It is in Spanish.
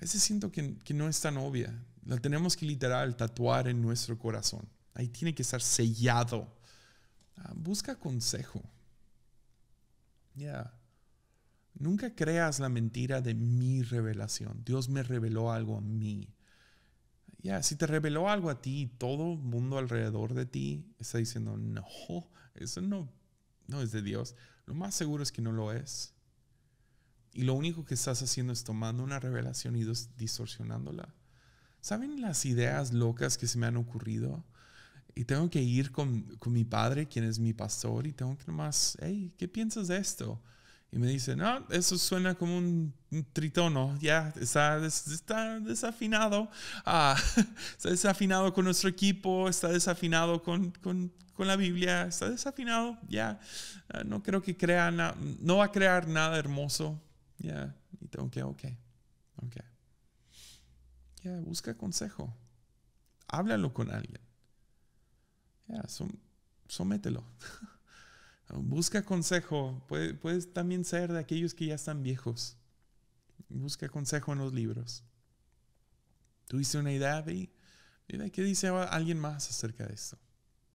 ese siento que, no es tan obvia. La tenemos que literal tatuar en nuestro corazón. Ahí tiene que estar sellado. Ah, busca consejo. Ya. Nunca creas la mentira de mi revelación. Dios me reveló algo a mí. Ya, yeah, si te reveló algo a ti, todo el mundo alrededor de ti está diciendo, no, eso no, no es de Dios. Lo más seguro es que no lo es. Y lo único que estás haciendo es tomando una revelación y distorsionándola. ¿Saben las ideas locas que se me han ocurrido? Y tengo que ir con, con mi padre, quien es mi pastor, y tengo que nomás, hey, ¿qué piensas de esto? Y me dice, no, eso suena como un, tritono, ya está, está desafinado, ah, está desafinado con nuestro equipo, está desafinado con, con, con la Biblia, está desafinado, ya, no creo que crea nada no va a crear nada hermoso ya, yeah, ok, ok, ok. Ya, busca consejo. Háblalo con alguien. Ya, somételo. busca consejo. puedes también ser de aquellos que ya están viejos. Busca consejo en los libros. Tuviste una idea, ve, mira qué dice alguien más acerca de esto.